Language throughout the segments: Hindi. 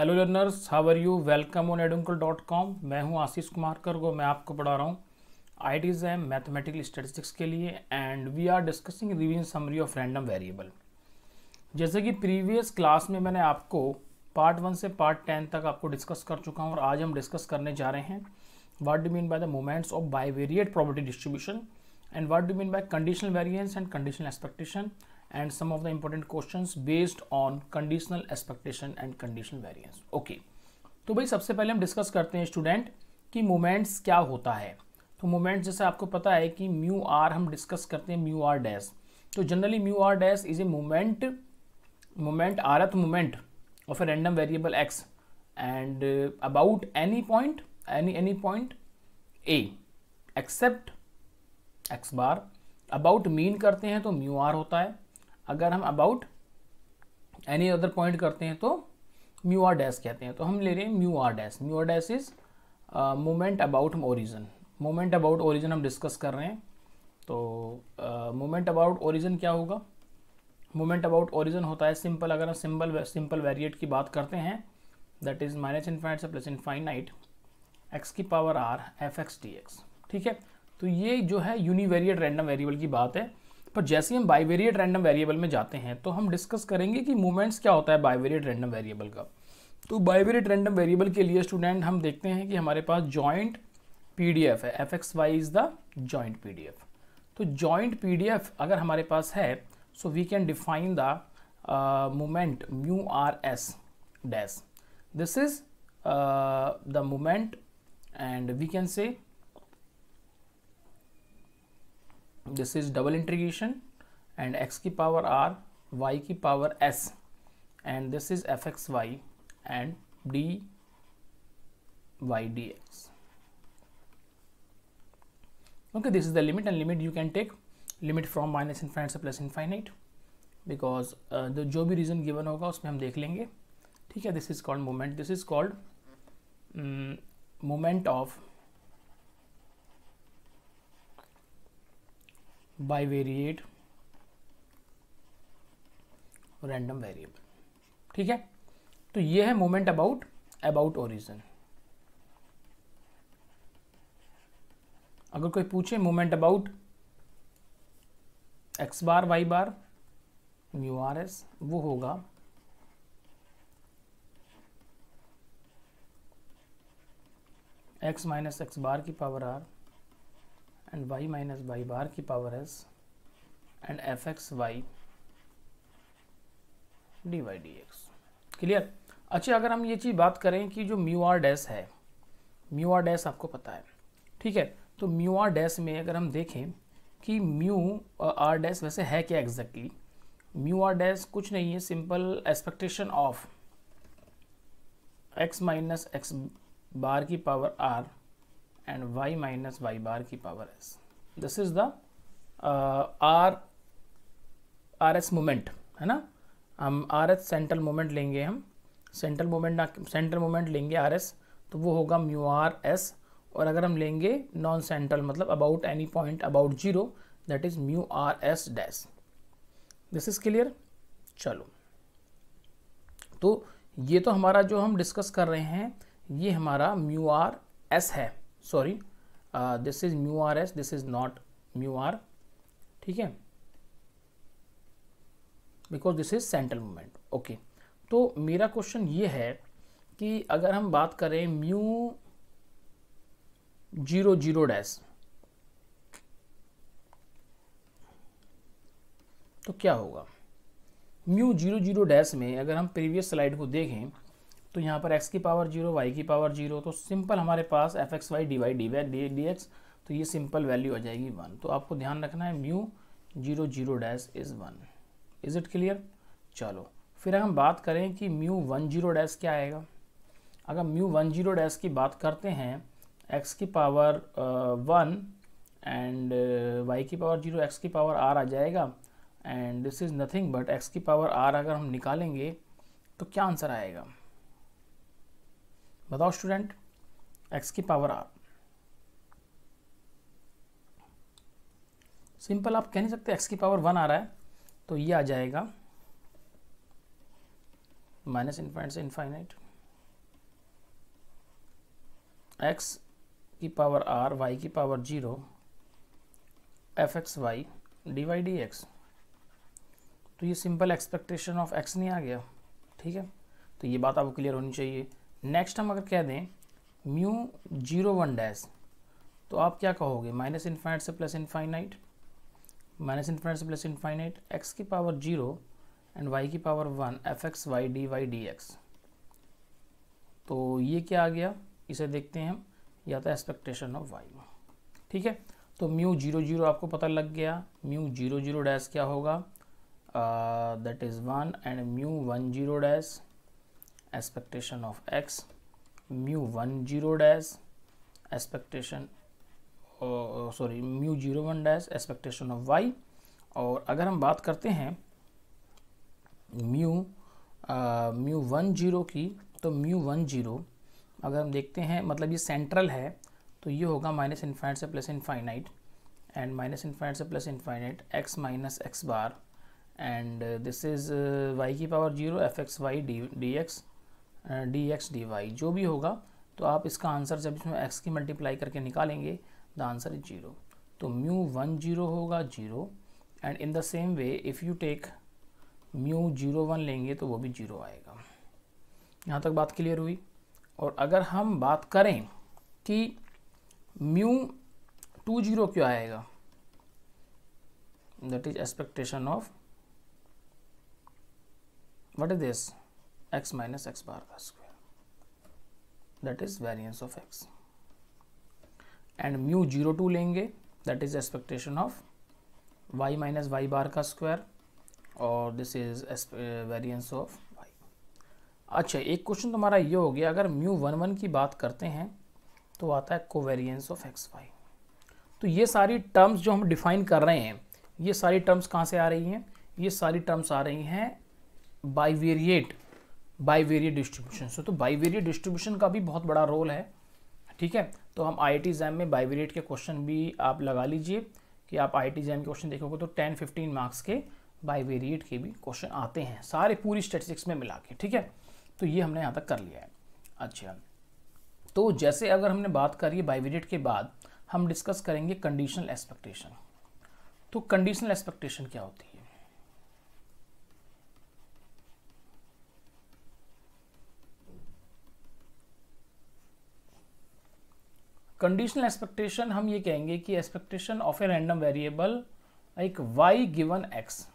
Hello learners how are you welcome on एडुंकल dot com मैं हूं आशीष कुमार कर्गो मैं आपको पढ़ा रहा हूं I T M mathematical statistics के लिए and we are discussing revision summary of random variable जैसे कि प्रीवियस क्लास में मैंने आपको पार्ट वन से पार्ट टेन तक आपको डिस्कस कर चुका हूँ और आज हम डिस्कस करने जा रहे हैं what do mean by the moments of bivariate property distribution and what do mean by conditional variance and conditional expectation and some of the important questions based on conditional expectation and conditional variance. Okay तो भाई सबसे पहले हम डिस्कस करते हैं स्टूडेंट कि मोमेंट्स क्या होता है तो मोमेंट्स जैसे आपको पता है कि म्यू आर हम डिस्कस करते हैं म्यू आर डैस तो generally mu r dash is a moment moment rth moment of a random variable x and about any point any any point a except x bar about mean करते हैं तो म्यू आर होता है अगर हम अबाउट एनी अदर पॉइंट करते हैं तो म्यू आर डैश कहते हैं तो हम ले रहे हैं mu r dash mu r dash is moment about origin moment about origin हम डिस्कस कर रहे हैं तो मोमेंट अबाउट ओरिजन क्या होगा मोमेंट अबाउट ओरिजन होता है सिंपल अगर हम सिंपल सिंपल वेरिएट की बात करते हैं दैट इज माइनस इनफाइनाइट से प्लस इनफाइनाइट एक्स की power r f x d x ठीक है तो ये जो है यूनिवेरिएट रैंडम वेरिएबल की बात है पर जैसे हम बाइवेरिएट रैंडम वेरिएबल में जाते हैं तो हम डिस्कस करेंगे कि मूवमेंट्स क्या होता है बाइवेरिएट रैंडम वेरिएबल का तो बाइवेरिएट रैंडम वेरिएबल के लिए स्टूडेंट हम देखते हैं कि हमारे पास जॉइंट पीडीएफ है f x Y is the joint PDF तो जॉइंट पीडीएफ अगर हमारे पास है so we can define the moment mu r s dash this is the moment and we can say this is double integration and x की पावर आर वाई की power s and this is F x Y and D Y d x okay this is the limit and limit you can take limit from minus to से प्लस इनफाइनाइट बिकॉज जो भी रीजन गिवन होगा उसमें हम देख लेंगे ठीक है this is called moment this is called moment of bivariate random variable ठीक है तो ये है मोमेंट अबाउट अबाउट ओरिजन अगर कोई पूछे moment about x bar Y bar mu r s वो होगा एक्स माइनस एक्स बार की power r and y minus Y bar की power s and F x Y D Y d x clear अच्छा अगर हम ये चीज़ बात करें कि जो म्यू आर डैस है म्यू आर डैस आपको पता है ठीक है तो म्यू आर डैस में अगर हम देखें कि म्यू आर डैस वैसे है क्या एग्जैक्टली म्यू आर डैस कुछ नहीं है simple expectation of x minus x bar की power r and y minus Y bar की power s this is the r r s moment है ना हम आर एस सेंट्रल मोमेंट लेंगे हम सेंट्रल मोमेंट ना सेंट्रल मोमेंट लेंगे आर एस तो वो होगा म्यू आर एस और अगर हम लेंगे नॉन सेंट्रल मतलब about any point about zero that is mu r s dash this is clear चलो तो ये तो हमारा जो हम डिस्कस कर रहे हैं ये हमारा म्यू आर एस है sorry this is mu r s this is not mu r ठीक है because this is central movement okay तो मेरा क्वेश्चन ये है कि अगर हम बात करें म्यू जीरो जीरो डैश तो क्या होगा म्यू जीरो जीरो डैश में अगर हम प्रीवियस स्लाइड को देखें तो यहाँ पर एक्स की पावर जीरो वाई की पावर जीरो तो सिंपल हमारे पास f x Y D Y D Y d x तो ये सिंपल वैल्यू आ जाएगी वन तो आपको ध्यान रखना है mu zero zero dash is one is it clear चलो फिर हम बात करें कि म्यू वन जीरो डैश क्या आएगा अगर म्यू वन जीरो डैश की बात करते हैं एक्स की पावर वन एंड वाई की पावर जीरो एक्स की पावर आर आ जाएगा and this is nothing but x की पावर आर अगर हम निकालेंगे तो क्या आंसर आएगा बताओ स्टूडेंट एक्स की पावर आर सिंपल आप कह नहीं सकते एक्स की पावर वन आ रहा है तो ये आ जाएगा माइनस इन्फाइट से इनफाइनाइट एक्स की पावर आर वाई की power zero f x Y D Y d x तो ये सिंपल एक्सपेक्टेशन ऑफ एक्स नहीं आ गया ठीक है तो ये बात आपको क्लियर होनी चाहिए नेक्स्ट हम अगर कह दें म्यू जीरो वन डैश तो आप क्या कहोगे माइनस इन्फाइनाइट से प्लस इन्फाइनाइट माइनस इन्फाइनाइट से प्लस इन्फाइनाइट एक्स की पावर जीरो एंड वाई की power one f x Y D Y d x तो ये क्या आ गया इसे देखते हैं हम या तो एक्सपेक्टेशन ऑफ वाई ठीक है तो म्यू जीरो जीरो आपको पता लग गया म्यू जीरो जीरो डैश क्या होगा that is one and mu one zero dash expectation of x mu 1 0 dash expectation sorry mu zero one dash expectation of y और अगर हम बात करते हैं म्यू म्यू वन जीरो की तो म्यू वन जीरो अगर हम देखते हैं मतलब ये सेंट्रल है तो ये होगा माइनस इन्फाइट से plus infinite and minus infinite से plus infinite x minus x bar and this is y की power zero f x Y d d x d x d y जो भी होगा तो आप इसका आंसर जब इसमें एक्स की मल्टीप्लाई करके निकालेंगे द आंसर इज जीरो तो म्यू वन जीरो होगा zero and in the same way if you take mu zero one लेंगे तो वो भी जीरो आएगा यहाँ तक बात क्लियर हुई और अगर हम बात करें कि म्यू टू जीरो क्यों आएगा that is expectation of what is this x minus x bar का square that is variance of x and mu zero two लेंगे that is expectation of y minus Y bar का स्क्वायर और this is uh, variance of y अच्छा एक क्वेश्चन तुम्हारा ये हो गया अगर म्यू वन वन की बात करते हैं तो आता है covariance ऑफ एक्स वाई तो ये सारी टर्म्स जो हम डिफाइन कर रहे हैं ये सारी टर्म्स कहाँ से आ रही हैं ये सारी टर्म्स आ रही हैं बाईवेरिएट बाईवेरिएट डिस्ट्रीब्यूशन सो तो बाईवेरिएट डिस्ट्रीब्यूशन का भी बहुत बड़ा रोल है ठीक है तो हम आई आई एग्जाम में बाईवेरिएट के क्वेश्चन भी आप लगा लीजिए कि आप आई आई एग्जाम के क्वेश्चन देखोगे तो टेन फिफ्टीन मार्क्स के बाईवेरिएट के भी क्वेश्चन आते हैं सारे पूरी स्टेटिस्टिक्स में मिला के ठीक है तो ये हमने यहाँ तक कर लिया है अच्छा तो जैसे अगर हमने बात करी बाईवेरिएट के बाद हम डिस्कस करेंगे कंडीशनल एक्सपेक्टेशन तो कंडीशनल एक्सपेक्टेशन क्या होती है कंडीशनल एक्सपेक्टेशन हम ये कहेंगे कि expectation of a random variable एक वाई गिवन एक्स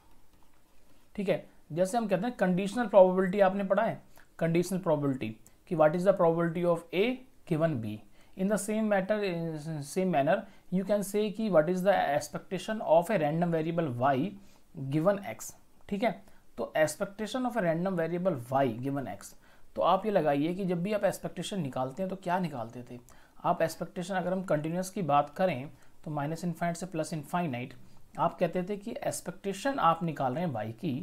ठीक है जैसे हम कहते हैं कंडीशनल प्रोबेबिलिटी आपने पढ़ा है कंडीशनल प्रोबेबिलिटी कि what is the probability of A given B in the same matter same manner you can say कि what is the expectation of a random variable Y given x ठीक है तो expectation of a random variable Y given x तो आप ये लगाइए कि जब भी आप एक्सपेक्टेशन निकालते हैं तो क्या निकालते थे आप एक्सपेक्टेशन अगर हम कंटिन्यूस की बात करें तो माइनस इन्फाइनाइट से प्लस इनफाइनाइट आप कहते थे कि एक्सपेक्टेशन आप निकाल रहे हैं वाई की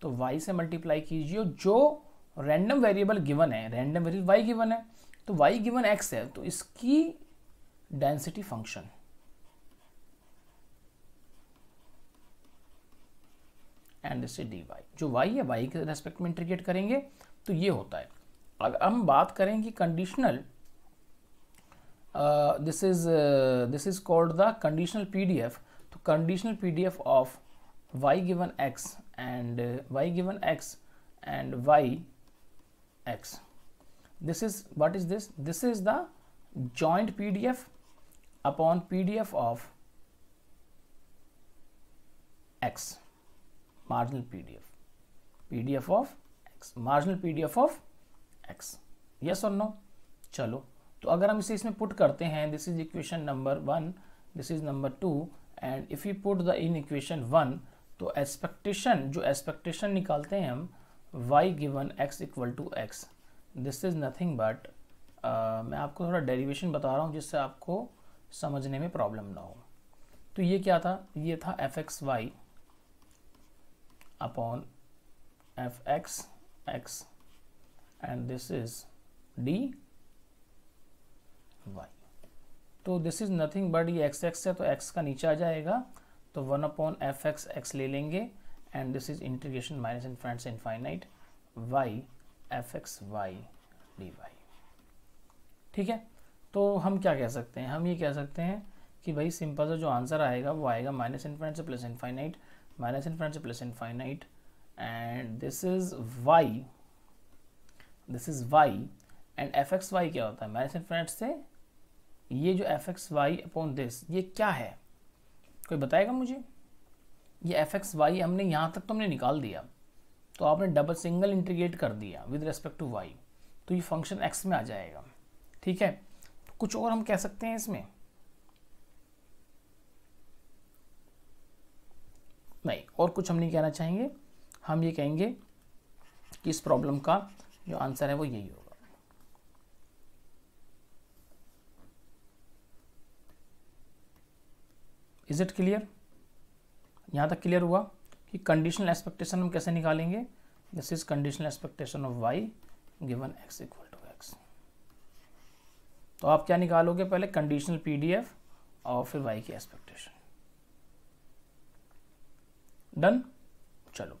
तो वाई से मल्टीप्लाई कीजिए जो रैंडम वेरिएबल गिवन है रैंडम वेरिएबल वाई गिवन है तो वाई गिवन एक्स है तो इसकी डेंसिटी फंक्शन एंड से डी वाई जो वाई है वाई के रेस्पेक्ट में इंटीग्रेट करेंगे तो ये होता है अगर हम बात करें कि conditional Uh, this is uh, this is called the conditional PDF. So conditional PDF of y given x and uh, y given x and y x. This is what is this? This is the joint PDF upon PDF of x marginal PDF PDF of x marginal PDF of x yes or no chalo तो अगर हम इसे इसमें पुट करते हैं this is equation number one this is number two and if you put the in equation one तो एक्सपेक्टेशन जो एक्सपेक्टेशन निकालते हैं हम y given x equal to x this is nothing but मैं आपको थोड़ा डेरिवेशन बता रहा हूँ जिससे आपको समझने में प्रॉब्लम ना हो तो ये क्या था ये था F x Y upon F x X and this is D Y तो दिस इज़ नथिंग बट ये एक्स एक्स है तो एक्स का नीचे आ जाएगा तो one upon F x X ले लेंगे and this is integration minus infinite infinite Y F x Y D Y ठीक है तो हम क्या कह सकते हैं हम ये कह सकते हैं कि भाई सिंपल सा जो आंसर आएगा वो आएगा माइनस इनफ्रेंट से plus infinite minus infinite से plus infinite and this is Y this is Y and F x Y क्या होता है माइनस इन इनफ्रेंट से ये जो F x Y upon this ये क्या है कोई बताएगा मुझे ये एफ एक्स वाई हमने यहाँ तक तो हमने निकाल दिया तो आपने डबल सिंगल इंटीग्रेट कर दिया विद रेस्पेक्ट टू वाई तो ये फंक्शन एक्स में आ जाएगा ठीक है तो कुछ और हम कह सकते हैं इसमें नहीं और कुछ हम नहीं कहना चाहेंगे हम ये कहेंगे कि इस प्रॉब्लम का जो आंसर है वो यही होगा इज इट क्लियर यहाँ तक क्लियर हुआ कि कंडीशनल एक्सपेक्टेशन हम कैसे निकालेंगे this is conditional expectation of Y given x equal to x तो आप क्या निकालोगे पहले कंडीशनल पीडीएफ और फिर वाई की एक्सपेक्टेशन डन चलो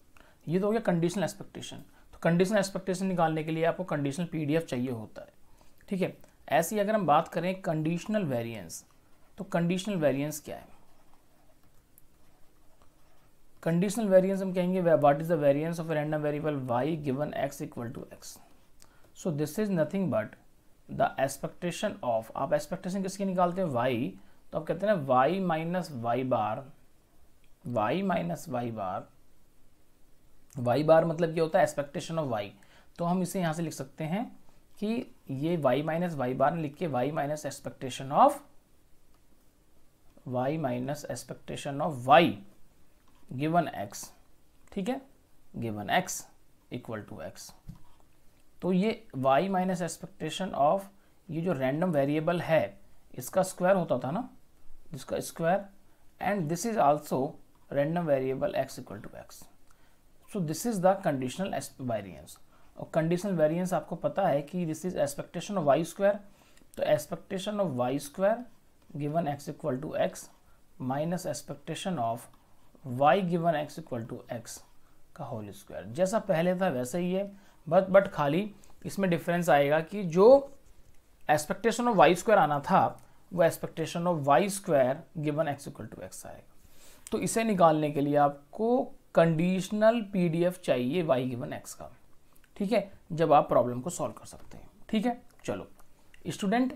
ये तो हो गया कंडीशनल एक्सपेक्टेशन तो कंडीशनल एक्सपेक्टेशन निकालने के लिए आपको कंडीशनल पीडीएफ चाहिए होता है ठीक है ऐसी अगर हम बात करें कंडीशनल वेरियंस तो कंडीशनल वेरियंस क्या है कंडीशनल वेरिएंस हम कहेंगे what is the variance of random variable Y given x equal to X so this is nothing but the expectation of आप एक्सपेक्टेशन किसकी निकालते हैं वाई तो आप कहते हैं ना Y minus Y bar Y minus Y bar Y bar मतलब क्या होता है एक्सपेक्टेशन ऑफ वाई तो हम इसे यहाँ से लिख सकते हैं कि ये वाई माइनस वाई बार लिख के Y minus expectation of Y minus expectation of Y given x ठीक है given x equal to x तो ये वाई माइनस एक्सपेक्टेशन ऑफ ये जो रैंडम वेरिएबल है इसका स्क्वायर होता था ना जिसका square and this is also random variable X equal to X so this is the conditional variance और कंडीशनल वेरियंस आपको पता है कि this is expectation of Y square तो expectation of Y square given x equal to X minus expectation of Y given x equal to X का होल स्क्वायर जैसा पहले था वैसे ही है बट बट खाली इसमें डिफरेंस आएगा कि जो एक्सपेक्टेशन ऑफ वाई स्क्वायर आना था वो expectation of Y square given x equal to X आएगा तो इसे निकालने के लिए आपको कंडीशनल पीडीएफ चाहिए वाई गिवन एक्स का ठीक है जब आप प्रॉब्लम को सॉल्व कर सकते हैं ठीक है चलो स्टूडेंट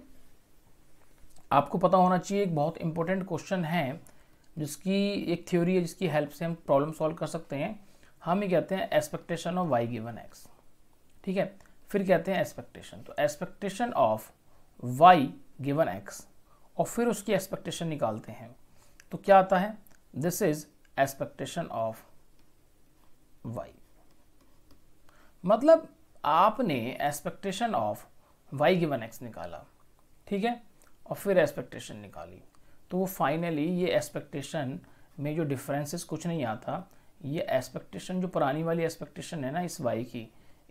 आपको पता होना चाहिए एक बहुत इंपॉर्टेंट क्वेश्चन है जिसकी एक थ्योरी है जिसकी हेल्प से हम प्रॉब्लम सॉल्व कर सकते हैं हम ये कहते हैं expectation of Y given x ठीक है फिर कहते हैं एक्सपेक्टेशन तो expectation of Y given X और फिर उसकी एक्सपेक्टेशन निकालते हैं तो क्या आता है this is expectation of Y मतलब आपने expectation of Y given X निकाला ठीक है और फिर एक्सपेक्टेशन निकाली तो वो फाइनली ये एक्सपेक्टेशन में जो डिफरेंसेस कुछ नहीं आता ये एक्सपेक्टेशन जो पुरानी वाली एक्सपेक्टेशन है ना इस वाई की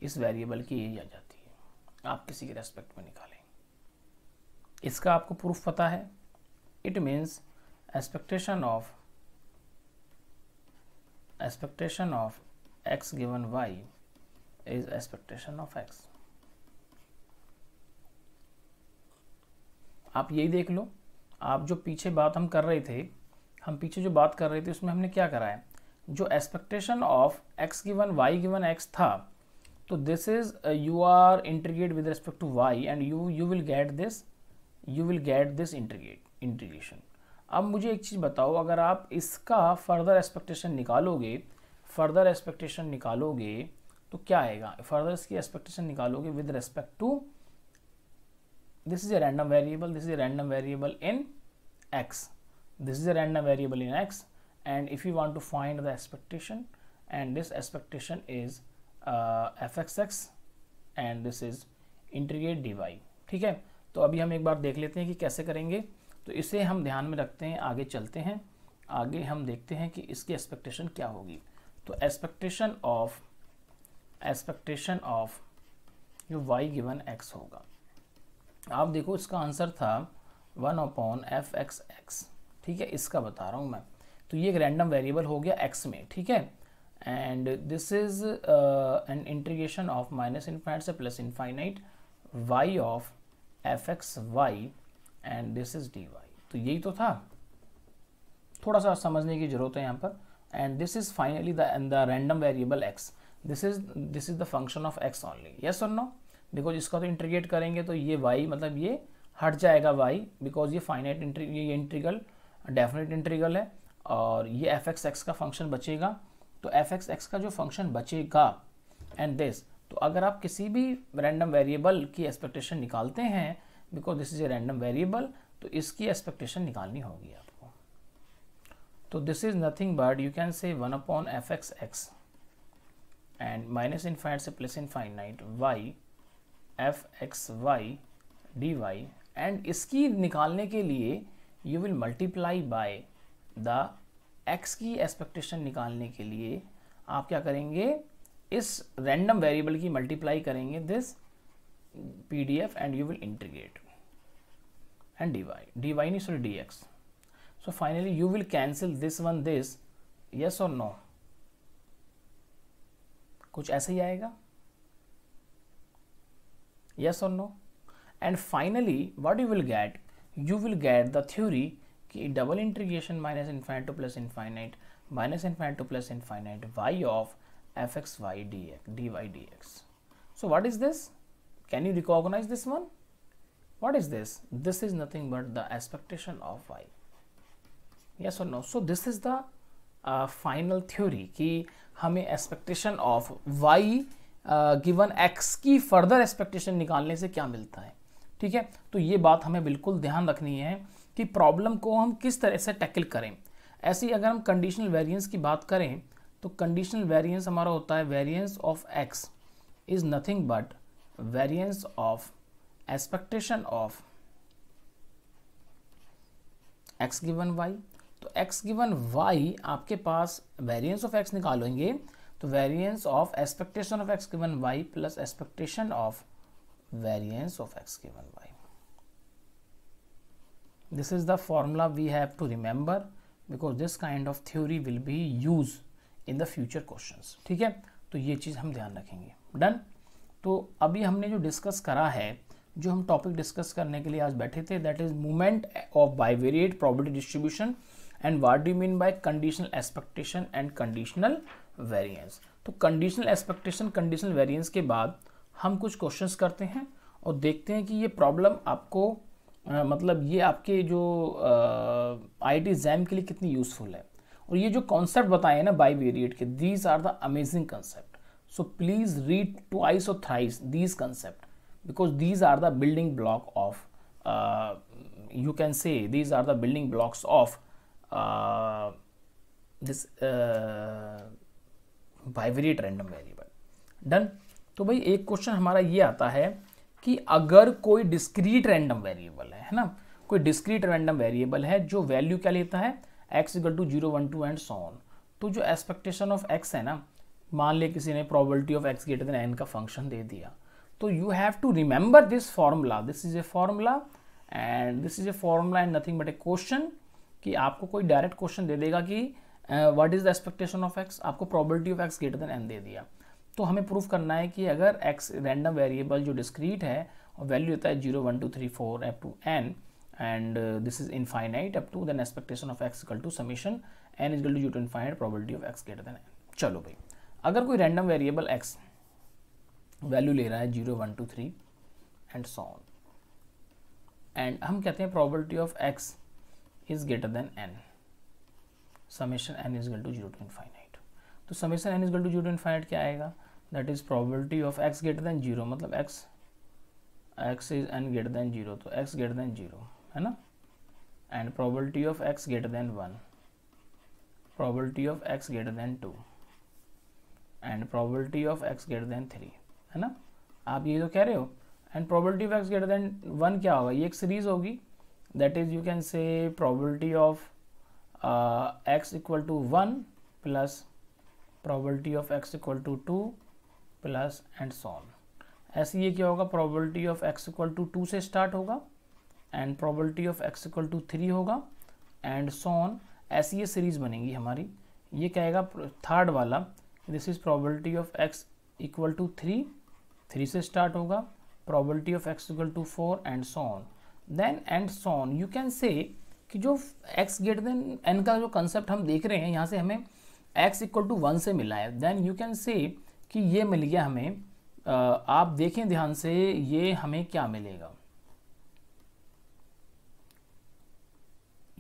इस वेरिएबल की यही आ जाती है आप किसी के रेस्पेक्ट में निकालें इसका आपको प्रूफ पता है it means expectation of expectation of x given Y is expectation of X आप यही देख लो आप जो पीछे बात हम कर रहे थे हम पीछे जो बात कर रहे थे उसमें हमने क्या करा है जो expectation of x given Y given x था तो this is you are integrate with respect to Y and you you will get this you will get this integrate integration अब मुझे एक चीज़ बताओ अगर आप इसका फर्दर एक्सपेक्टेशन निकालोगे फर्दर एक्सपेक्टेशन निकालोगे तो क्या आएगा फर्दर इसकी एक्सपेक्टेशन निकालोगे with respect to this is a random variable this is a random variable in x this is a random variable in x and if you want to find the expectation and this expectation is uh, fxx and this is integrate dy Y ठीक है तो अभी हम एक बार देख लेते हैं कि कैसे करेंगे तो इसे हम ध्यान में रखते हैं आगे चलते हैं आगे हम देखते हैं कि इसकी एक्सपेक्टेशन क्या होगी तो एक्सपेक्टेशन ऑफ एक्सपेक्टेशन ऑफ जो y गिवन x होगा आप देखो इसका आंसर था one upon F x X ठीक है इसका बता रहा हूँ मैं तो ये एक रैंडम वेरिएबल हो गया एक्स में ठीक है and this is an integration of minus infinite से plus infinite Y of F x Y and this is D Y तो यही तो था थोड़ा सा समझने की जरूरत है यहाँ पर and this is finally the the random variable X this is this is the function of X only yes और नो बिकॉज इसका तो इंट्रीगेट करेंगे तो ये वाई मतलब ये हट जाएगा वाई बिकॉज ये फाइनाइट इंट्री ये इंट्रीगल डेफिनेट इंट्रीगल है और ये एफ एक्स एक्स का फंक्शन बचेगा तो एफ एक्स एक्स का जो फंक्शन बचेगा एंड दिस तो अगर आप किसी भी रैंडम वेरिएबल की एक्सपेक्टेशन निकालते हैं because this is a random variable तो इसकी एक्सपेक्टेशन निकालनी होगी आपको तो this is nothing but you can say one upon F x X and minus in से plus infinite Y F x Y D Y and इसकी निकालने के लिए you will multiply by the X की एक्सपेक्टेशन निकालने के लिए आप क्या करेंगे इस रैंडम वेरिएबल की मल्टीप्लाई करेंगे this P D F and you will integrate and D Y D Y नहीं sorry D x so finally you will cancel this one this yes और नो कुछ ऐसे ही आएगा yes or no and finally what you will get you will get the theory double integration minus infinite to plus infinite minus infinite to plus infinite y of fxy dx dy dx so what is this can you recognize this one what is this this is nothing but the expectation of y yes or no so this is the uh, final theory ki hame expectation of y given X की फर्दर एक्सपेक्टेशन निकालने से क्या मिलता है ठीक है तो ये बात हमें बिल्कुल ध्यान रखनी है कि प्रॉब्लम को हम किस तरह से टैकल करें ऐसी अगर हम कंडीशनल वेरिएंस की बात करें तो कंडीशनल वेरिएंस हमारा होता है variance of X is nothing but variance of expectation of x given Y तो एक्स गिवन वाई आपके पास वेरिएंस ऑफ एक्स निकालेंगे तो variance of expectation of x given Y plus expectation of variance of x given Y this is the formula we have to remember because this kind of theory will be use in the future question ठीक है तो ये चीज़ हम ध्यान रखेंगे डन तो अभी हमने जो डिस्कस करा है जो हम टॉपिक डिस्कस करने के लिए आज बैठे थे that is movement of variate property distribution and what do mean by conditional expectation and conditional variance तो कंडीशनल एक्सपेक्टेशन कंडीशनल वेरिएंस के बाद हम कुछ क्वेश्चंस करते हैं और देखते हैं कि ये प्रॉब्लम आपको आ, मतलब ये आपके जो आई टी जैम के लिए कितनी यूज़फुल है और ये जो कॉन्सेप्ट बताए हैं ना बाई वेरिएट के these are the amazing concept so please read twice और thrice these concept because these are the building block of you can say these are the building blocks of this bivariate random variable done तो भाई एक क्वेश्चन हमारा ये आता है कि अगर कोई डिस्क्रीट रैंडम वेरिएबल है है ना कोई डिस्क्रीट रैंडम वेरिएबल है जो वैल्यू क्या लेता है X equal to zero one two and so on तो जो एक्सपेक्टेशन ऑफ एक्स है ना मान ले किसी ने probability of X greater than N का फंक्शन दे दिया तो you have to remember this formula this is a formula and this is a formula and nothing but a question कि आपको कोई डायरेक्ट क्वेश्चन दे देगा कि what is the expectation of X आपको probability of X greater than N दे दिया तो हमें प्रूफ करना है कि अगर एक्स रैंडम वेरिएबल जो डिस्क्रीट है और वैल्यू होता है zero one two three four up to N and this is infinite up to then expectation of X equal to summation N is to you to infinite probability of X greater than N चलो भाई अगर कोई रैंडम वेरिएबल एक्स वैल्यू ले रहा है zero one two three and so on and हम कहते हैं probability of X is greater than N summation N equal to zero to infinite तो summation N equal to zero to infinite क्या आएगा that is probability of X greater than zero मतलब X X is N greater than zero तो एक्स ग्रेटर दैन जीरो है ना and probability of X greater than one probability of X greater than two and probability of X greater than three है ना आप ये तो कह रहे हो and probability of X greater than one क्या होगा ये एक सीरीज होगी that is you can say probability of X equal to one plus probability of X equal to two plus and so on ऐसे ये क्या होगा probability of X equal to two से स्टार्ट होगा and probability of X equal to three होगा एंड सॉन ऐसी ये सीरीज बनेगी हमारी ये कहेगा थर्ड वाला this is probability of X equal to three three से स्टार्ट होगा probability of X equal to four and so on then and so on you can say कि जो एक्स ग्रेटर देन एन का जो कंसेप्ट हम देख रहे हैं यहाँ से हमें एक्स इक्वल टू वन से मिला है देन यू कैन से कि ये मिल गया हमें आप देखें ध्यान से ये हमें क्या मिलेगा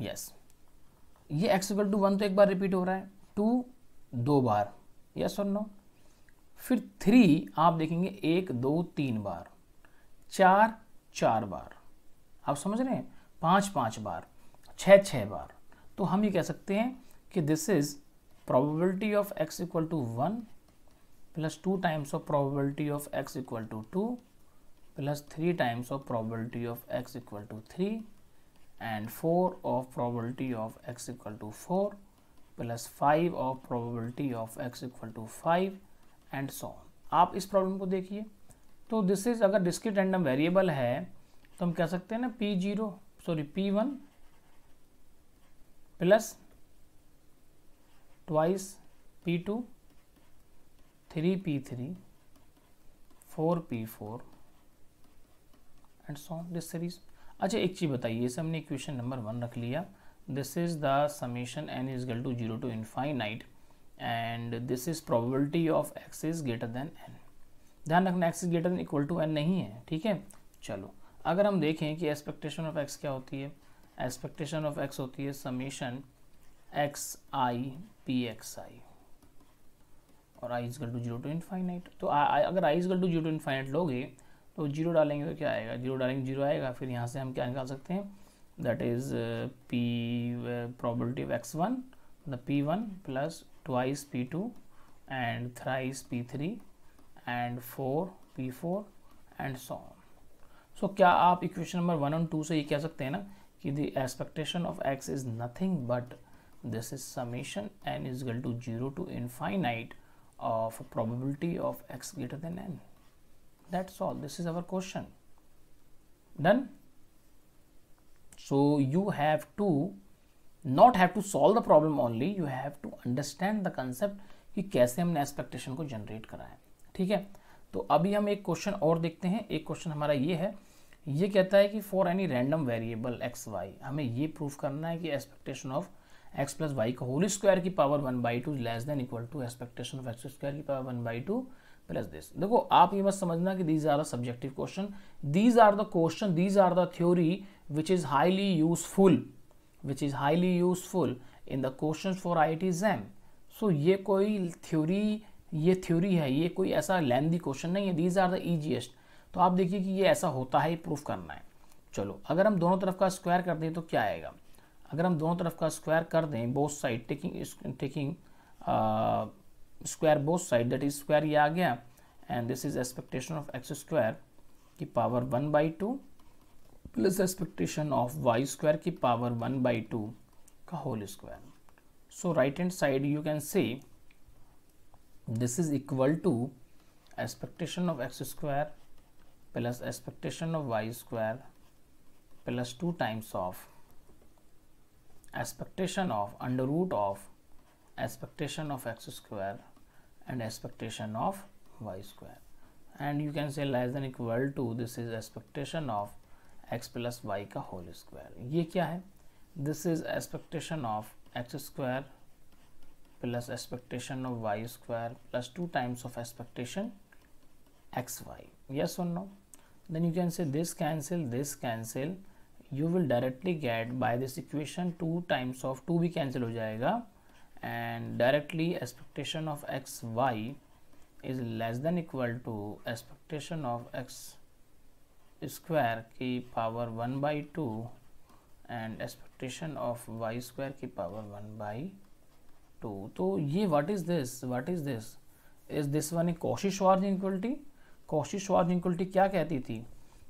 यस yes. ये एक्स इक्वल टू वन तो एक बार रिपीट हो रहा है टू दो बार यस और नो फिर थ्री आप देखेंगे एक दो तीन बार चार चार बार आप समझ रहे हैं पांच पांच बार छः छः बार तो हम ये कह सकते हैं कि this is probability of X equal to one plus two times of probability of X equal to two plus three times of probability of X equal to three and four of probability of X equal to four plus five of probability of X equal to five and so आप इस प्रॉब्लम को देखिए तो दिस इज अगर डिस्क्रीट रैंडम वेरिएबल है तो हम कह सकते हैं ना P zero sorry P one plus twice P two three P three four P four and so this series अच्छा एक चीज़ बताइए इसे हमने इक्वेशन नंबर वन रख लिया this is the summation N equal to zero to infinite and this is probability of X is greater than N ध्यान रखना X is greater than equal to N नहीं है ठीक है चलो अगर हम देखें कि एक्सपेक्टेशन ऑफ एक्स क्या होती है एक्सपेक्टेशन ऑफ एक्स होती है summation X I P X I और आई गल टू जीरो टू इनफाइनाइट तो आ, आ, अगर आई गल टू जीरो टू इनफाइनाइट लोगे तो जीरो डालेंगे तो क्या आएगा जीरो डालेंगे जीरो आएगा फिर यहाँ से हम क्या निकाल सकते हैं that is P probability of X one the P one plus twice P two and thrice P three and four P four and so on so क्या आप equation number one and two से ये कह सकते हैं ना कि the expectation of X is nothing but this is summation N equal to zero to infinite of probability of X greater than N that's all this is our question done so you have to not have to solve the problem only you have to understand the concept कि कैसे हमने एक्सपेक्टेशन को जनरेट करा है ठीक है तो अभी हम एक क्वेश्चन और देखते हैं एक क्वेश्चन हमारा ये है ये कहता है कि for any random variable X Y हमें ये प्रूफ करना है कि expectation of X plus Y का होल स्क्वायर की power one by two less than equal to expectation of X square की power one by two plus this देखो आप ये मत समझना कि these are the subjective question these are the question these are the theory which is highly useful which is highly useful in the question for I T exam so ये कोई थ्योरी ये थ्योरी है ये कोई ऐसा लेंदी क्वेश्चन नहीं है दीज आर द ईजीएस्ट तो आप देखिए कि ये ऐसा होता है ये प्रूफ करना है चलो अगर हम दोनों तरफ का स्क्वायर कर दें तो क्या आएगा अगर हम दोनों तरफ का स्क्वायर कर दें both side taking taking square both side that is square ये आ गया and this is expectation of X square की power one by two plus expectation of Y square की पावर वन बाई टू का whole square so right hand side you can say this is equal to expectation of X square plus expectation of y square plus 2 times of expectation of under root of expectation of x square and expectation of y square and you can say less than equal to this is expectation of x plus y का whole square. ये क्या है This is expectation of x square, plus expectation of y square plus two times of expectation xy. Yes or no? then you can say this cancel this cancel you will directly get by this equation 2 times of 2 be cancel हो जाएगा and directly expectation of x y is less than equal to expectation of x square ki power 1 by 2 and expectation of y square ki power 1 by 2 So, ये what is this what is this is this one a Cauchy-Schwarz inequality Cauchy स्वाज inequality क्या कहती थी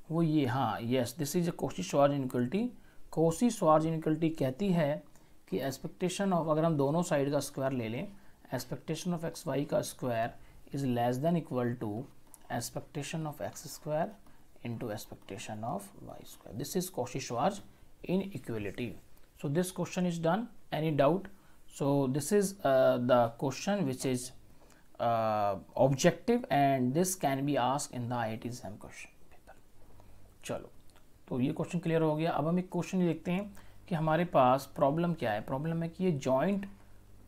वो ये हाँ yes this is a Koshi स्वाज inequality Koshi स्वाज inequality कहती है कि एक्सपेक्टेशन ऑफ अगर हम दोनों साइड का स्क्वायर ले लें एक्सपेक्टेशन ऑफ एक्स वाई का square is less than equal to expectation of X square two expectation of Y square this is cauchy स्वाज inequality so this question is done any doubt so this is the question which is uh, objective and this can be asked in the IIT exam question paper. चलो तो ये क्वेश्चन क्लियर हो गया अब हम एक क्वेश्चन देखते हैं कि हमारे पास प्रॉब्लम क्या है प्रॉब्लम है कि ये joint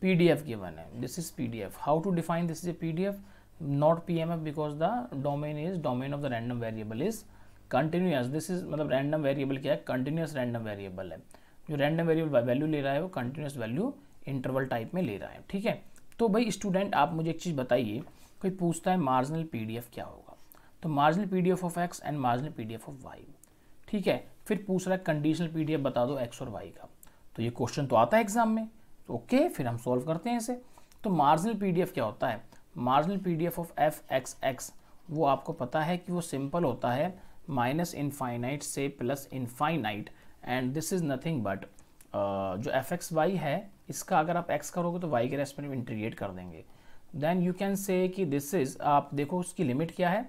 P D F given है this is P D F how to define this is a P D F not P M F because the domain is domain of the random variable is continuous this is मतलब रैंडम वेरिएबल क्या है कंटिन्यूस रैंडम वेरिएबल है जो रैंडम वेरिएबल वैल्यू ले रहा है वो कंटिन्यूस वैल्यू इंटरवल टाइप में ले रहा है ठीक है तो भाई स्टूडेंट आप मुझे एक चीज़ बताइए कोई पूछता है मार्जिनल पीडीएफ क्या होगा तो marginal PDF of X and marginal PDF of Y ठीक है फिर पूछ रहा है कंडीशनल पीडीएफ बता दो एक्स और वाई का तो ये क्वेश्चन तो आता है एग्जाम में तो ओके फिर हम सॉल्व करते हैं इसे तो मार्जिनल पीडीएफ क्या होता है marginal PDF of F x X वो आपको पता है कि वो सिंपल होता है माइनस इनफाइनाइट से plus infinite and this is nothing but जो एफ एक्स वाई है इसका अगर आप एक्स करोगे तो वाई के रेस्पेक्ट में इंटीग्रेट कर देंगे देन यू कैन से कि दिस इज़ आप देखो उसकी लिमिट क्या है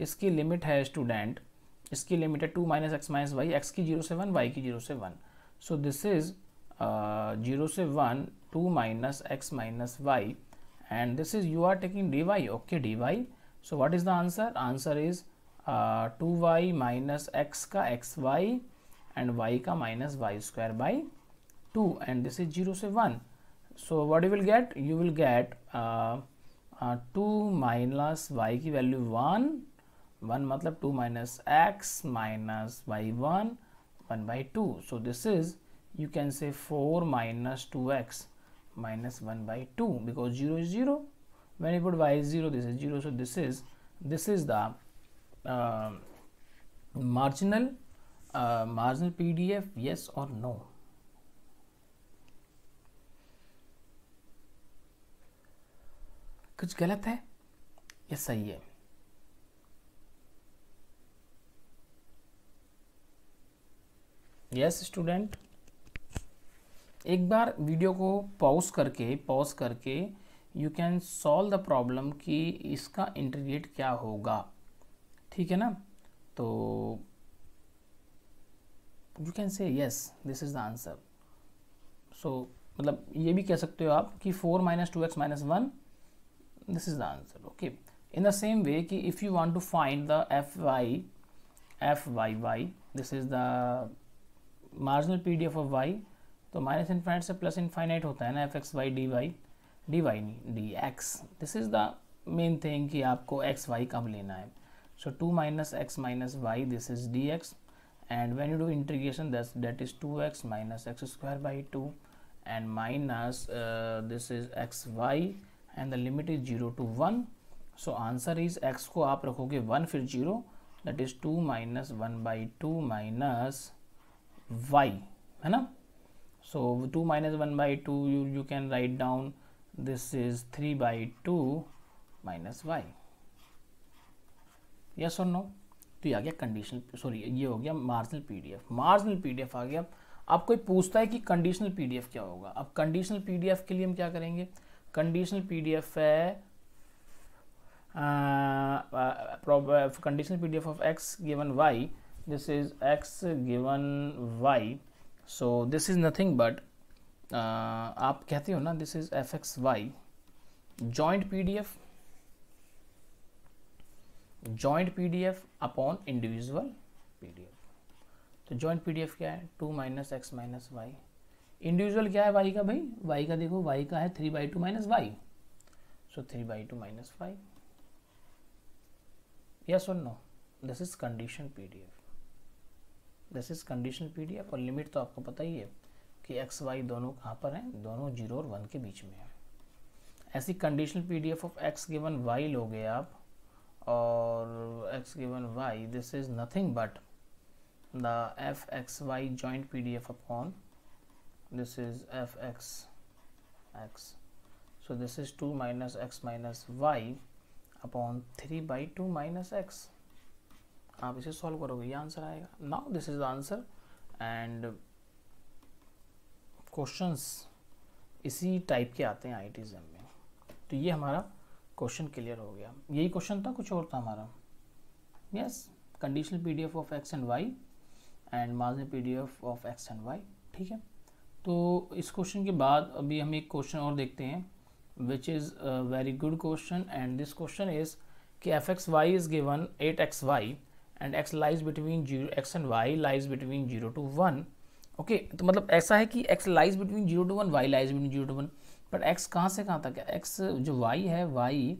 इसकी लिमिट है स्टूडेंट इसकी लिमिट है two minus X minus Y X की जीरो से वन वाई की जीरो से one so this is zero से one two minus X minus Y and this is you are taking D Y okay D Y so what is the answer answer is two Y minus X का एक्स वाई एंड वाई का minus Y square by 2 and this is 0 say 1 so what you will get you will get uh, uh, 2 minus y value value 1 1 मतलब 2 minus x minus y1 1 by 2 so this is you can say 4 minus 2x minus 1 by 2 because 0 is 0 when you put y is 0 this is 0 so this is this is the uh, marginal uh, marginal pdf yes or no कुछ गलत है या सही है यस स्टूडेंट एक बार वीडियो को पॉज करके पॉज करके you can solve the problem कि इसका इंटरग्रेट क्या होगा ठीक है ना तो you can say yes this is the answer so मतलब ये भी कह सकते हो आप कि four minus two X minus one this is the answer okay in the same way ki if you want to find the fy fyy this is the marginal pdf of y तो माइनस इन्फाइनाइट से प्लस इन्फाइनाइट होता है ना F x Y D Y D Y नहीं D X this is the main thing कि आपको एक्स वाई कम लेना है so two minus X minus Y this is D X and when you do integration that that is two X minus x square by two and minus this is X Y and the limit is zero to one so answer is X को आप रखोगे वन फिर zero that is two minus one by two minus Y है ना so two minus one by two you you can write down this is three by two minus Y yes और नो तो ये आ गया कंडीशनल सॉरी ये हो गया मार्जिनल पीडीएफ मार्जिनल पीडीएफ आ गया अब कोई पूछता है कि कंडीशनल पीडीएफ क्या होगा अब कंडीशनल पीडीएफ के लिए हम क्या करेंगे कंडीशनल पीडीएफ है conditional PDF of x given Y this is X given Y so this is nothing but आप कहते हो ना this is F x Y joint P D F joint P D F upon individual P D F तो जॉइंट पी डी एफ क्या है two minus X minus Y individual क्या है वाई का भाई वाई का देखो वाई का है three by two minus Y so three by two minus five yes और no this is condition PDF this is condition PDF और लिमिट तो आपको पता ही है कि एक्स वाई दोनों कहाँ पर हैं दोनों जीरो और वन के बीच में हैं ऐसी conditional PDF of x given Y लोगे आप और X given Y this is nothing but the F x Y joint PDF upon this is fx x so this is 2 minus x minus y upon three by two minus X आप इसे सॉल्व करोगे ये आंसर आएगा now this is the answer and questions इसी टाइप के आते हैं आई में तो ये हमारा क्वेश्चन क्लियर हो गया यही क्वेश्चन था कुछ और था हमारा yes conditional P D F of X and Y and margin P D F of X and Y ठीक है तो इस क्वेश्चन के बाद अभी हम एक क्वेश्चन और देखते हैं which is very good question and this question is कि F x Y is given eight x Y and X lies between zero X and Y lies between zero to one okay तो मतलब ऐसा है कि X lies between zero to one Y lies between zero to one but X कहाँ से कहाँ तक है एक्स जो वाई है वाई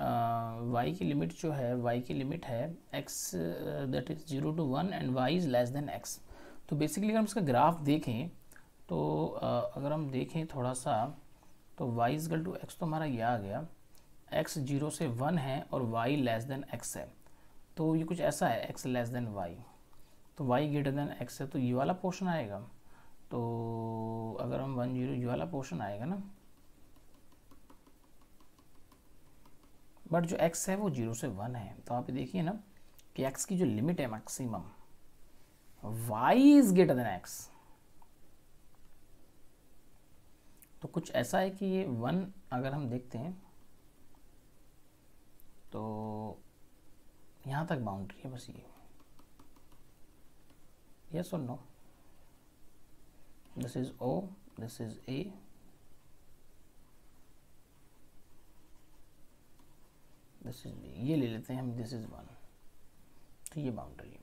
वाई की लिमिट जो है वाई की लिमिट है X that is zero to one and Y is less than X तो बेसिकली अगर हम इसका ग्राफ देखें तो अगर हम देखें थोड़ा सा तो वाई गल टू एक्स तो हमारा यह आ गया एक्स जीरो से वन है और वाई लेस देन एक्स है तो ये कुछ ऐसा है एक्स लेस देन वाई तो वाई ग्रेटर देन एक्स है तो ये वाला पोर्शन आएगा तो अगर हम वन जीरो ये वाला पोर्शन आएगा ना बट जो एक्स है वो जीरो से वन है तो आप देखिए ना कि एक्स की जो लिमिट है maximum Y is greater than X तो कुछ ऐसा है कि ये वन अगर हम देखते हैं तो यहाँ तक बाउंड्री है बस ये यस और no this is O this is A this is B ये ले लेते हैं हम दिस इज वन तो ये बाउंड्री है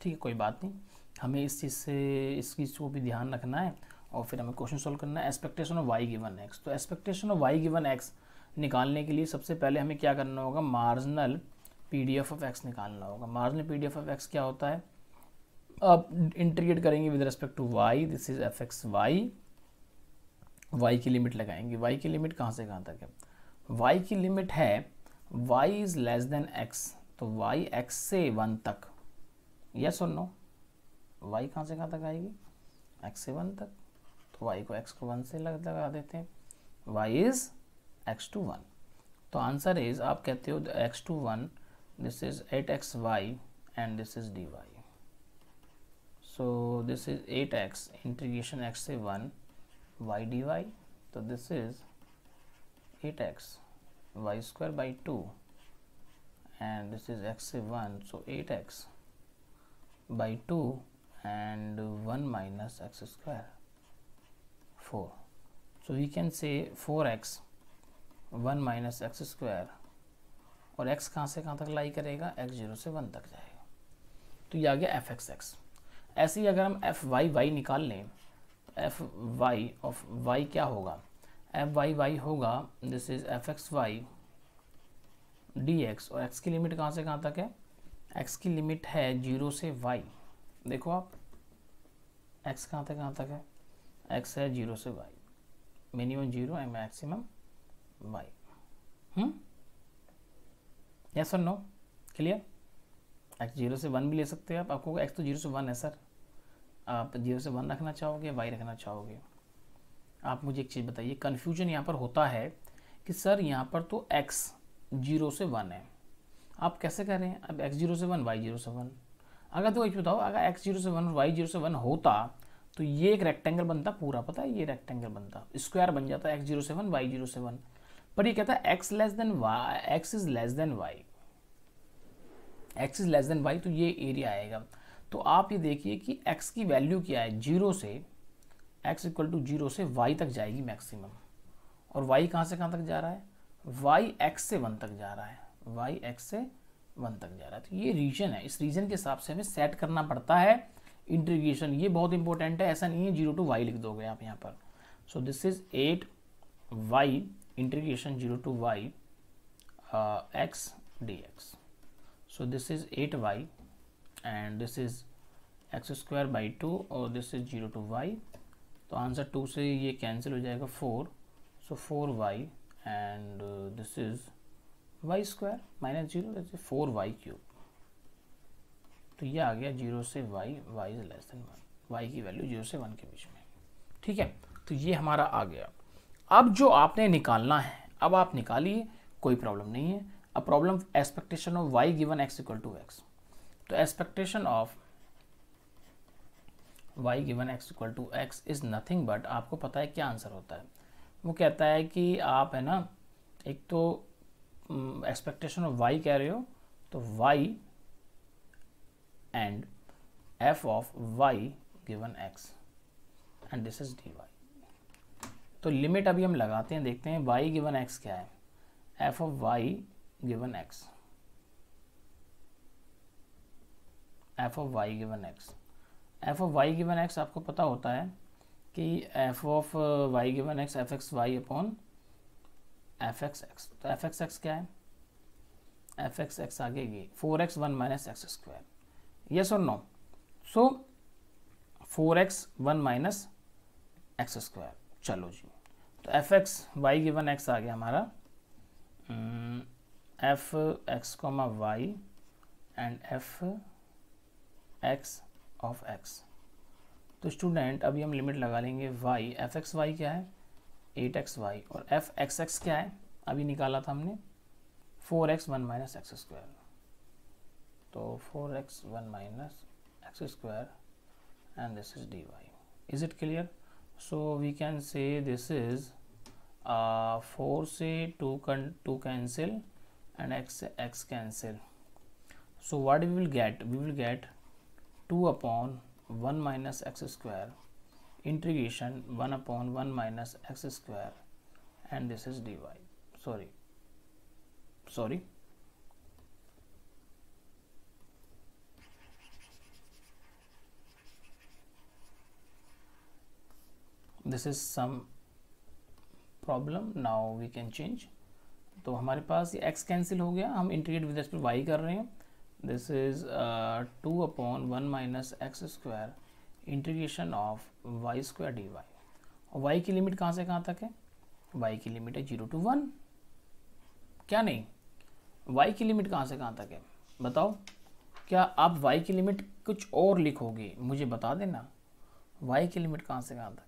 ठीक है कोई बात नहीं हमें इस चीज़ से इस चीज़ को भी ध्यान रखना है और फिर हमें क्वेश्चन सोल्व करना है expectation of Y given x तो expectation of Y given X निकालने के लिए सबसे पहले हमें क्या करना होगा marginal P D F of X निकालना होगा marginal P D F of X क्या होता है आप इंटीग्रेट करेंगे with respect to Y this is F x Y Y की लिमिट लगाएंगे वाई की लिमिट कहाँ से कहाँ तक है वाई की लिमिट है Y is less than X तो वाई एक्स से वन तक यस और नो वाई कहाँ से कहाँ तक आएगी एक्स से वन तक तो वाई को एक्स को वन से लग लगा देते हैं Y is X to one तो आंसर इज आप कहते हो X to one this is eight x Y and this is D Y so this is eight X integration X से वन वाई डी वाई तो this is eight x Y square by two and this is X से one so eight X by two and one minus x square 4 so we can say 4x one minus x square और x कहाँ से कहाँ तक लाई करेगा x जीरो से वन तक जाएगा तो ये आ गया एफ एक्स एक्स ऐसे ही अगर हम एफ वाई वाई निकाल लें तो एफ वाई ऑफ वाई क्या होगा एफ वाई वाई होगा this is F x Y d x और एक्स की लिमिट कहाँ से कहाँ तक है एक्स की लिमिट है जीरो से वाई देखो आप एक्स कहाँ तक कहाँ तक है एक्स है जीरो से y minimum zero and maximum y yes और नो क्लियर एक्स जीरो से वन भी ले सकते हो आप आपको एक्स तो जीरो से वन है सर आप जीरो से वन रखना चाहोगे वाई रखना चाहोगे आप मुझे एक चीज़ बताइए कन्फ्यूजन यहाँ पर होता है कि सर यहाँ पर तो एक्स जीरो से वन है आप कैसे कह रहे हैं अब एक्स जीरो से वन वाई जीरो से वन अगर तो एक बताओ अगर एक्स जीरो से वन और वाई जीरो से वन होता तो ये एक रेक्टेंगल बनता पूरा पता है ये रेक्टेंगल बनता स्क्वायर बन जाता है x zero seven y zero seven पर ये कहता है x less than y x is less than y x is less than Y तो ये एरिया आएगा तो आप ये देखिए कि एक्स की वैल्यू क्या है जीरो से एक्स इक्वल टू जीरो से वाई तक जाएगी मैक्सिमम और वाई कहाँ से कहाँ तक जा रहा है वाई एक्स से वन तक जा रहा है वाई एक्स से वन तक जा रहा है तो ये रीजन है इस रीजन के हिसाब से हमें सेट करना पड़ता है इंट्रीगेशन ये बहुत इंपॉर्टेंट है ऐसा नहीं है जीरो टू वाई लिख दोगे आप यहाँ पर so this is eight y integration zero to y x d x so this is eight y and this is x square by two और this is zero to y तो आंसर टू से ये कैंसिल हो जाएगा four so four y and this is y square minus zero four y cube तो ये आ गया जीरो से y y is less than one Y की वैल्यू जीरो से वन के बीच में ठीक है तो ये हमारा आ गया अब जो आपने निकालना है अब आप निकालिए कोई प्रॉब्लम नहीं है अब problem expectation of Y given x equal to x तो expectation of Y given x equal to x is nothing but आपको पता है क्या आंसर होता है वो कहता है कि आप है ना एक तो एक्सपेक्टेशन ऑफ वाई कह रहे हो तो y and f of y given x and this is D Y तो लिमिट अभी हम लगाते हैं देखते हैं वाई गिवन एक्स क्या है f of Y given x f of Y given x f of Y given x आपको पता होता है कि f of Y given x f x Y upon F x x तो एफ एक्स एक्स क्या है एफ एक्स एक्स आगे ये four x one minus x square yes और no so four x one minus x square चलो जी तो f x y given x आ गया हमारा f x comma y and F x of x तो स्टूडेंट अभी हम लिमिट लगा लेंगे वाई एफ एक्स वाई क्या है एट एक्स वाई और एफ एक्स एक्स क्या है अभी निकाला था हमने four x one minus x square So 4x1 minus x square and this is dy. Is it clear? So we can say this is uh, 4 say 2 can 2 cancel and x x cancel. So what we will get? We will get 2 upon 1 minus x square integration 1 upon 1 minus x square and this is dy sorry sorry this is some problem now we can change तो हमारे पास ये एक्स कैंसिल हो गया हम इंटीग्रेट विद रेस्पेक्ट वाई कर रहे हैं this is two upon one minus x square integration of Y square d y और वाई की लिमिट कहाँ से कहाँ तक है वाई की लिमिट है जीरो टू वन क्या नहीं वाई की लिमिट कहाँ से कहाँ तक है बताओ क्या आप वाई की लिमिट कुछ और लिखोगे मुझे बता देना वाई की लिमिट कहाँ से कहाँ तक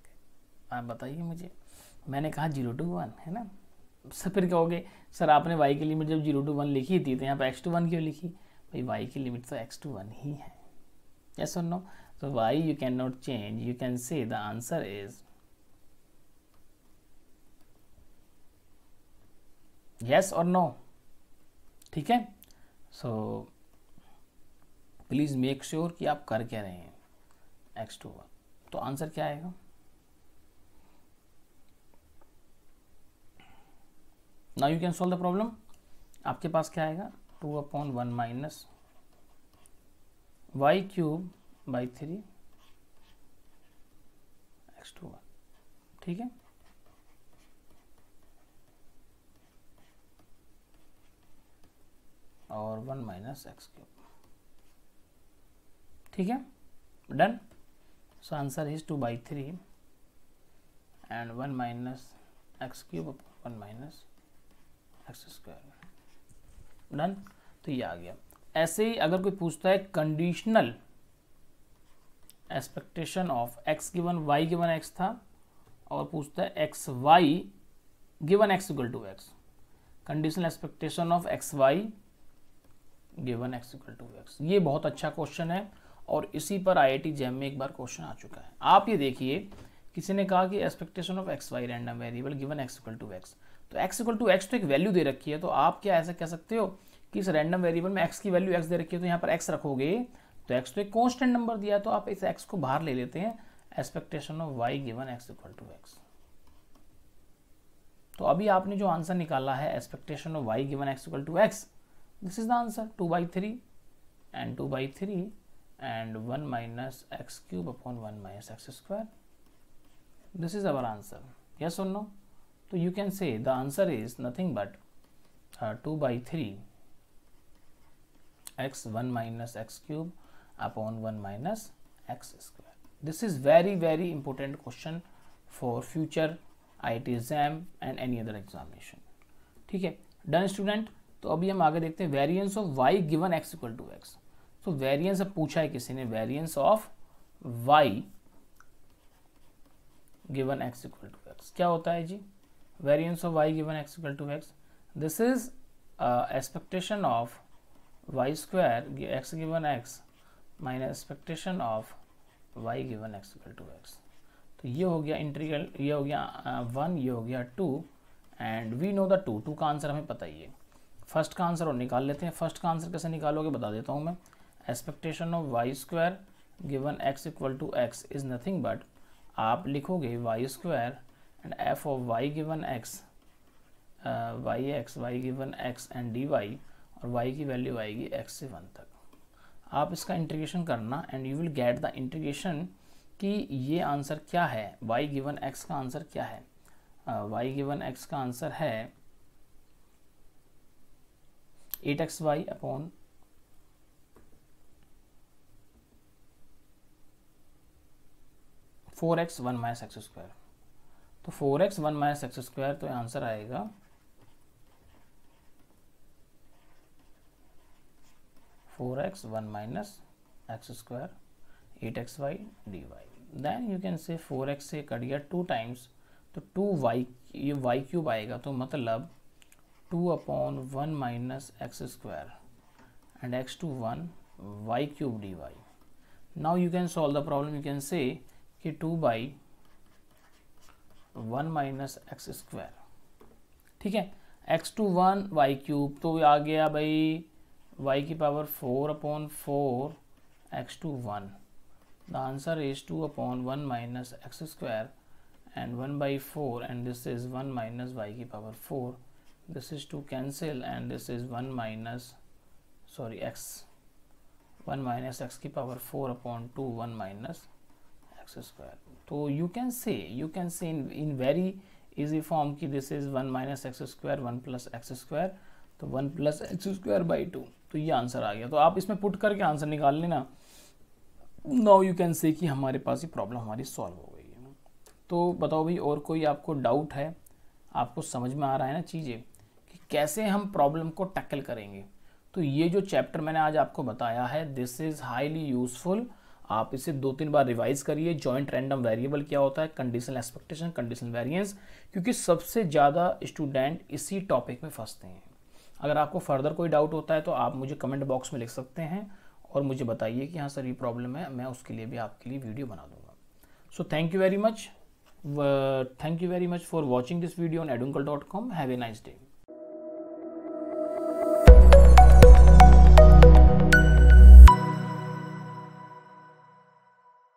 आप बताइए मुझे मैंने कहा जीरो टू वन है ना सर फिर कहोगे सर आपने वाई की लिमिट जब जीरो टू वन लिखी थी तो यहाँ पर एक्स टू वन क्यों लिखी भाई वाई की लिमिट तो एक्स टू वन ही है यस और नो तो why you can not change you can say the answer is yes और नो ठीक है सो प्लीज़ मेक श्योर कि आप कर क्या रहे हैं एक्स टू वन तो आंसर क्या आएगा now you can solve the problem आपके पास क्या आएगा two upon one minus y cube by three x to one ठीक है और वन माइनस एक्स क्यूब ठीक है done so answer is two by three and one minus x cube one minus x square done तो ये आ गया ऐसे ही अगर कोई पूछता है conditional expectation of x given Y given x था और पूछता है x y given x equal to x conditional expectation of x y given x equal to x ये बहुत अच्छा क्वेश्चन है और इसी पर आई आई जैम में एक बार क्वेश्चन आ चुका है आप ये देखिए किसी ने कहा कि expectation of x y random variable given x equal to x तो एक्स इक्वल टू एक्स तो एक वैल्यू दे रखी है तो आप क्या ऐसा कह सकते हो कि इस रैंडम वेरिएबल में एक्स की वैल्यू एक्स दे रखी है तो यहाँ पर एक्स रखोगे तो एक्स तो एक कॉन्स्टेंट नंबर दिया तो आप इस एक्स को बाहर ले लेते हैं expectation of Y given x equal to x तो अभी आपने जो आंसर निकाला है expectation of Y given x equal to x this is the answer two by three and two by three and one minus x cube upon one minus x square this is our answer yes और नो तो you can say the answer is nothing but two by three x one minus x cube upon one minus x square this is very very important question for future I T exam and any other examination ठीक है डन स्टूडेंट तो अभी हम आगे देखते हैं variance of Y given x equal to x तो वेरियंस अब पूछा है किसी ने variance of Y given x equal to x क्या होता है जी variance of y given x equal to x this is uh, expectation of y square x given x minus expectation of y given x equal to x तो ये हो गया इंटीग्रल ये हो गया वन uh, ये हो गया two and we know the two two का आंसर हमें पता ही है फर्स्ट का आंसर और निकाल लेते हैं फर्स्ट का आंसर कैसे निकालोगे बता देता हूँ मैं expectation of Y square given x equal to x is nothing but आप लिखोगे y square and f of y given x uh, y x y given x and dy और y की वैल्यू आएगी x से वन तक आप इसका इंटीग्रेशन करना and you will get the integration कि ये आंसर क्या है y गिवन x का आंसर क्या है uh, y गिवन x का आंसर है eight x Y upon four x one minus x square तो four x one minus x square तो आंसर आएगा four x one minus x square eight x Y D Y then you can say four x से कट गया टू टाइम्स तो टू वाई ये वाई क्यूब आएगा तो मतलब two upon one minus x square x to one y cube d y now you can solve the problem you can say कि two by one minus x square ठीक है x to one y cube तो आ गया भाई वाई की power four upon four x to one the answer is two upon one minus x square and one by four and this is one minus y की power four this is two cancel and this is one minus sorry x one minus x की power four upon two one minus x square तो you can say you can say in in very easy form कि this is one minus x square one plus x square तो one plus x square by two तो ये आंसर आ गया तो आप इसमें पुट करके आंसर निकाल लेना नाउ यू कैन से कि हमारे पास ये प्रॉब्लम हमारी सॉल्व हो गई है तो बताओ भाई और कोई आपको डाउट है आपको समझ में आ रहा है ना चीज़ें कि कैसे हम प्रॉब्लम को टैकल करेंगे तो ये जो चैप्टर मैंने आज आपको बताया है दिस इज़ हाईली यूज़फुल आप इसे दो तीन बार रिवाइज करिए जॉइंट रैंडम वेरिएबल क्या होता है कंडीशनल एक्सपेक्टेशन कंडीशनल वेरिएंस क्योंकि सबसे ज़्यादा स्टूडेंट इसी टॉपिक में फंसते हैं अगर आपको फर्दर कोई डाउट होता है तो आप मुझे कमेंट बॉक्स में लिख सकते हैं और मुझे बताइए कि हाँ सर ये प्रॉब्लम है मैं उसके लिए भी आपके लिए वीडियो बना दूंगा so thank you very much thank you very much for watching this video on एडुंकल dot com have a nice day